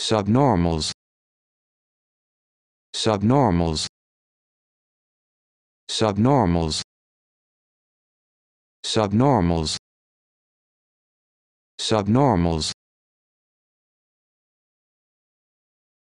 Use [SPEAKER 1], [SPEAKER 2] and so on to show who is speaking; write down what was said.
[SPEAKER 1] subnormals subnormals subnormals subnormals subnormals